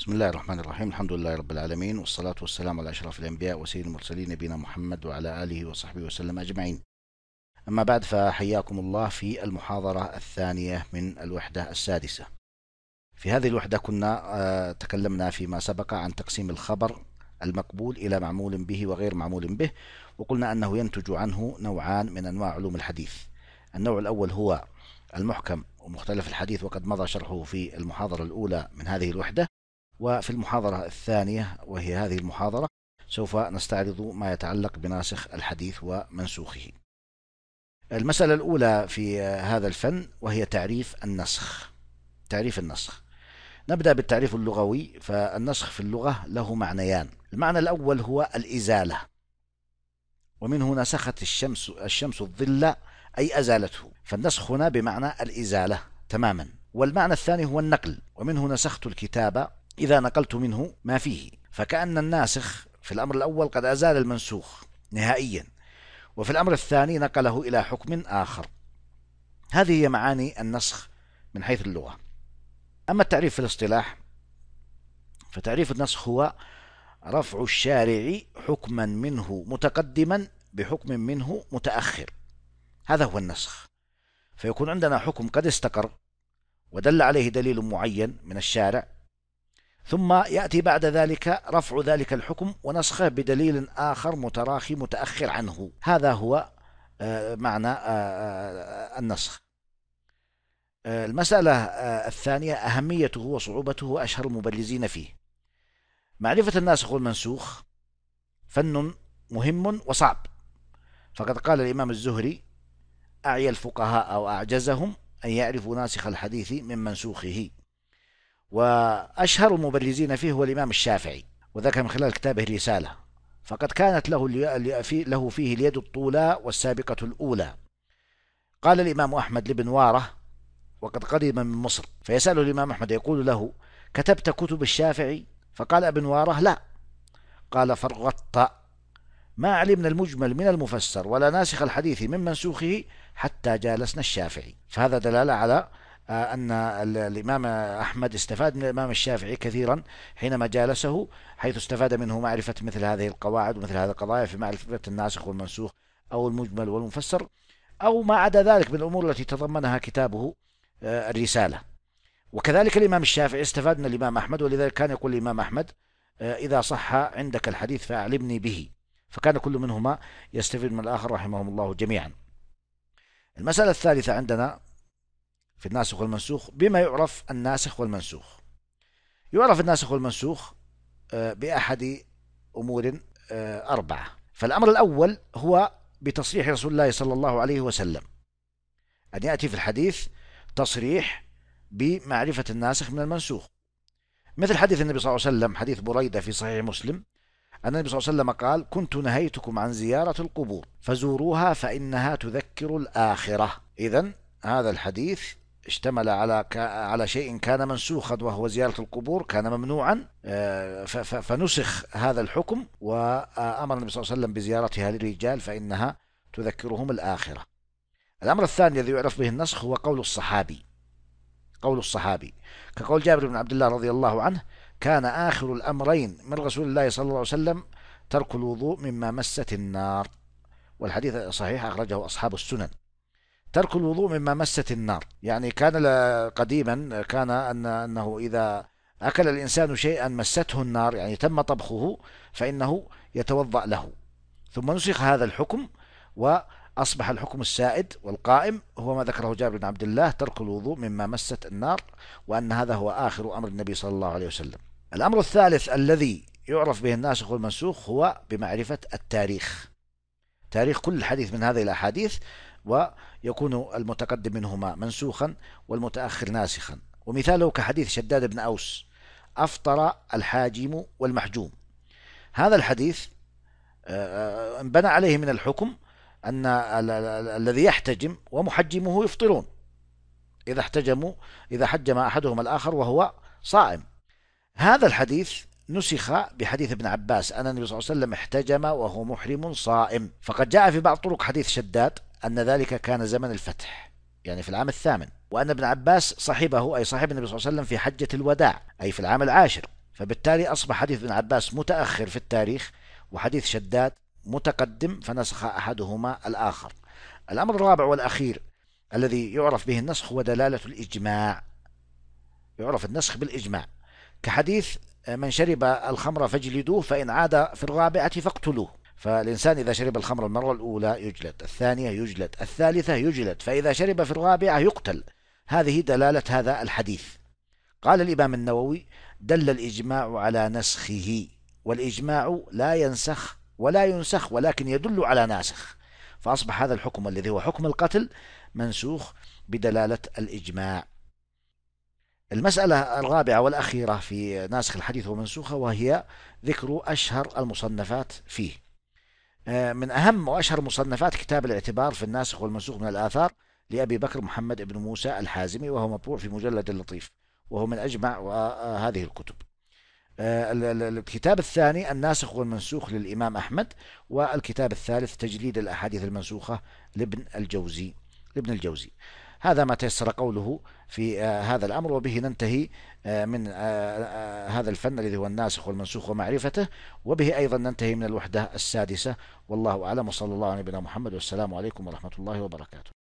بسم الله الرحمن الرحيم الحمد لله رب العالمين والصلاة والسلام على أشرف الأنبياء وسيد المرسلين نبينا محمد وعلى آله وصحبه وسلم أجمعين أما بعد فحياكم الله في المحاضرة الثانية من الوحدة السادسة في هذه الوحدة كنا آه، تكلمنا فيما سبق عن تقسيم الخبر المقبول إلى معمول به وغير معمول به وقلنا أنه ينتج عنه نوعان من أنواع علوم الحديث النوع الأول هو المحكم ومختلف الحديث وقد مضى شرحه في المحاضرة الأولى من هذه الوحدة وفي المحاضرة الثانية وهي هذه المحاضرة سوف نستعرض ما يتعلق بناسخ الحديث ومنسوخه المسألة الأولى في هذا الفن وهي تعريف النسخ تعريف النسخ نبدأ بالتعريف اللغوي فالنسخ في اللغة له معنيان المعنى الأول هو الإزالة ومنه نسخت الشمس الشمس الظل أي أزالته فالنسخ هنا بمعنى الإزالة تماما والمعنى الثاني هو النقل ومنه نسخت الكتاب إذا نقلت منه ما فيه فكأن الناسخ في الأمر الأول قد أزال المنسوخ نهائيا وفي الأمر الثاني نقله إلى حكم آخر هذه هي معاني النسخ من حيث اللغة أما التعريف في الاصطلاح فتعريف النسخ هو رفع الشارع حكما منه متقدما بحكم منه متأخر هذا هو النسخ فيكون عندنا حكم قد استقر ودل عليه دليل معين من الشارع ثم يأتي بعد ذلك رفع ذلك الحكم ونسخه بدليل آخر متراخي متأخر عنه هذا هو آه، معنى آه، آه، النسخ المسألة الثانية أهميته وصعوبته وأشهر المبلزين فيه معرفة الناسخ والمنسوخ فن مهم وصعب فقد قال الإمام الزهري أعي الفقهاء أو أعجزهم أن يعرفوا ناسخ الحديث من منسوخه وأشهر المبرزين فيه هو الإمام الشافعي وذاك من خلال كتابه رسالة فقد كانت له له فيه اليد الطولى والسابقة الأولى قال الإمام أحمد لابن واره وقد قدم من مصر فيسأله الإمام أحمد يقول له كتبت كتب الشافعي فقال ابن واره لا قال فرغطت ما علمنا المجمل من المفسر ولا ناسخ الحديث من منسوخه حتى جالسنا الشافعي فهذا دلالة على آه، أن الإمام أحمد استفاد من الإمام الشافعي كثيرا حينما جالسه حيث استفاد منه معرفة مثل هذه القواعد ومثل هذه القضايا في معرفة الناسخ والمنسوخ أو المجمل والمفسر أو ما عدا ذلك من الأمور التي تضمنها كتابه آه، الرسالة وكذلك الإمام الشافعي استفاد من الإمام أحمد ولذلك كان يقول الإمام أحمد آه، إذا صح عندك الحديث فأعلمني به فكان كل منهما يستفيد من الآخر رحمهم الله جميعا المسألة الثالثة عندنا في الناسخ والمنسوخ بما يعرف الناسخ والمنسوخ يعرف الناسخ والمنسوخ آه، بأحد أمور آه، أربعة فالأمر الأول هو بتصريح رسول الله صلى الله عليه وسلم أن يأتي في الحديث تصريح بمعرفة الناسخ من المنسوخ مثل حديث النبي صلى الله عليه وسلم حديث بريدة في صحيح مسلم أن النبي صلى الله عليه وسلم قال كنت نهيتكم عن زيارة القبور فزوروها فإنها تذكر الآخرة إذا هذا الحديث اشتمل على على شيء كان منسوخا وهو زيارة القبور كان ممنوعا آه، فنسخ هذا الحكم وأمر النبي صلى الله عليه وسلم بزيارتها للرجال فإنها تذكرهم الآخرة الأمر الثاني الذي يعرف به النسخ هو قول الصحابي قول الصحابي كقول جابر بن عبد الله رضي الله عنه كان آخر الأمرين من رسول الله صلى الله عليه وسلم ترك الوضوء مما مست النار والحديث صحيح أخرجه أصحاب السنن ترك الوضوء مما مست النار يعني كان قديما كان أن أنه إذا أكل الإنسان شيئا مسته النار يعني تم طبخه فإنه يتوضأ له ثم نسخ هذا الحكم وأصبح الحكم السائد والقائم هو ما ذكره جابر بن عبد الله ترك الوضوء مما مست النار وأن هذا هو آخر أمر النبي صلى الله عليه وسلم الأمر الثالث الذي يعرف به الناسخ والمنسوخ هو بمعرفة التاريخ تاريخ كل حديث من هذه الأحاديث ويكون المتقدم منهما منسوخا والمتأخر ناسخا ومثاله كحديث شداد بن أوس أفطر الحاجم والمحجوم هذا الحديث آه، آه، انبنى عليه من الحكم أن الذي يحتجم ومحجمه يفطرون إذا احتجموا إذا حجم أحدهم الآخر وهو صائم هذا الحديث نسخ بحديث ابن عباس أن النبي صلى الله عليه وسلم احتجم وهو محرم صائم فقد جاء في بعض طرق حديث شداد أن ذلك كان زمن الفتح يعني في العام الثامن وأن ابن عباس صاحبه أي صاحب النبي صلى الله عليه وسلم في حجة الوداع أي في العام العاشر فبالتالي أصبح حديث ابن عباس متأخر في التاريخ وحديث شداد متقدم فنسخ أحدهما الآخر الأمر الرابع والأخير الذي يعرف به النسخ هو دلالة الإجماع يعرف النسخ بالإجماع كحديث من شرب الخمر فاجلدوه فإن عاد في الرابعة فاقتلوه فالإنسان إذا شرب الخمر المرة الأولى يجلد الثانية يجلد الثالثة يجلد فإذا شرب في الرابعة يقتل هذه دلالة هذا الحديث قال الإمام النووي دل الإجماع على نسخه والإجماع لا ينسخ ولا ينسخ ولكن يدل على ناسخ فأصبح هذا الحكم الذي هو حكم القتل منسوخ بدلالة الإجماع المسألة الرابعة والأخيرة في ناسخ الحديث ومنسوخه وهي ذكر أشهر المصنفات فيه آه، من أهم وأشهر مصنفات كتاب الاعتبار في الناسخ والمنسوخ من الآثار لأبي بكر محمد بن موسى الحازمي وهو مطبوع في مجلد لطيف وهو من أجمع آه، هذه الكتب آه، الكتاب الثاني الناسخ والمنسوخ للإمام أحمد والكتاب الثالث تجليد الأحاديث المنسوخة لابن الجوزي لابن الجوزي هذا ما تيسر قوله في آه، هذا الأمر وبه ننتهي آه، من آه، هذا الفن الذي هو الناسخ والمنسوخ ومعرفته وبه أيضا ننتهي من الوحدة السادسة والله أعلم وصلى الله على نبينا محمد والسلام عليكم ورحمة الله وبركاته